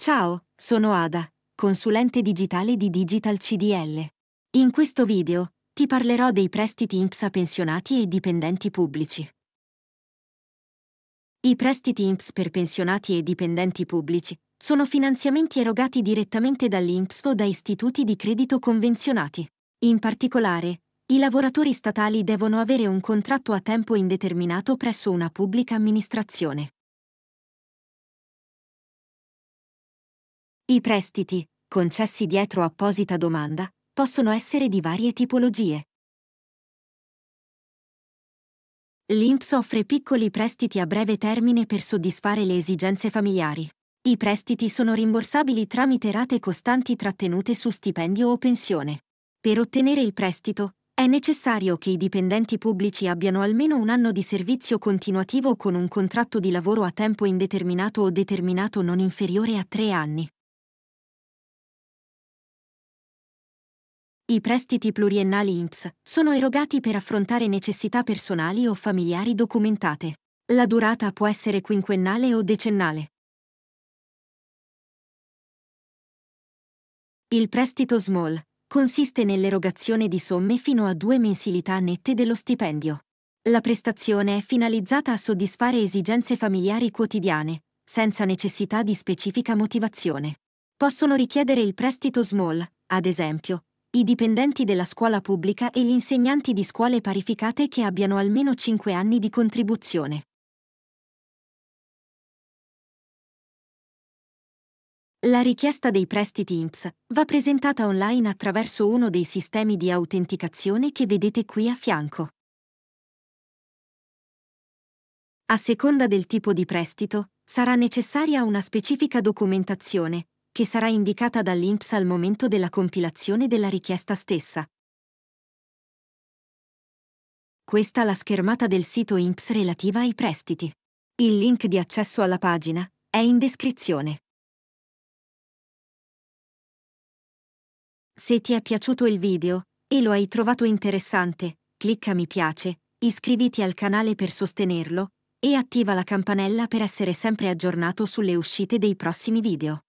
Ciao, sono Ada, consulente digitale di Digital CDL. In questo video ti parlerò dei prestiti INPS a pensionati e dipendenti pubblici. I prestiti INPS per pensionati e dipendenti pubblici sono finanziamenti erogati direttamente dall'INPS o da istituti di credito convenzionati. In particolare, i lavoratori statali devono avere un contratto a tempo indeterminato presso una pubblica amministrazione. I prestiti, concessi dietro apposita domanda, possono essere di varie tipologie. L'INPS offre piccoli prestiti a breve termine per soddisfare le esigenze familiari. I prestiti sono rimborsabili tramite rate costanti trattenute su stipendio o pensione. Per ottenere il prestito, è necessario che i dipendenti pubblici abbiano almeno un anno di servizio continuativo con un contratto di lavoro a tempo indeterminato o determinato non inferiore a tre anni. I prestiti pluriennali INPS sono erogati per affrontare necessità personali o familiari documentate. La durata può essere quinquennale o decennale. Il prestito small consiste nell'erogazione di somme fino a due mensilità nette dello stipendio. La prestazione è finalizzata a soddisfare esigenze familiari quotidiane, senza necessità di specifica motivazione. Possono richiedere il prestito small, ad esempio, i dipendenti della scuola pubblica e gli insegnanti di scuole parificate che abbiano almeno 5 anni di contribuzione. La richiesta dei prestiti INPS va presentata online attraverso uno dei sistemi di autenticazione che vedete qui a fianco. A seconda del tipo di prestito, sarà necessaria una specifica documentazione, che sarà indicata dall'INPS al momento della compilazione della richiesta stessa. Questa è la schermata del sito INPS relativa ai prestiti. Il link di accesso alla pagina è in descrizione. Se ti è piaciuto il video e lo hai trovato interessante, clicca mi piace, iscriviti al canale per sostenerlo e attiva la campanella per essere sempre aggiornato sulle uscite dei prossimi video.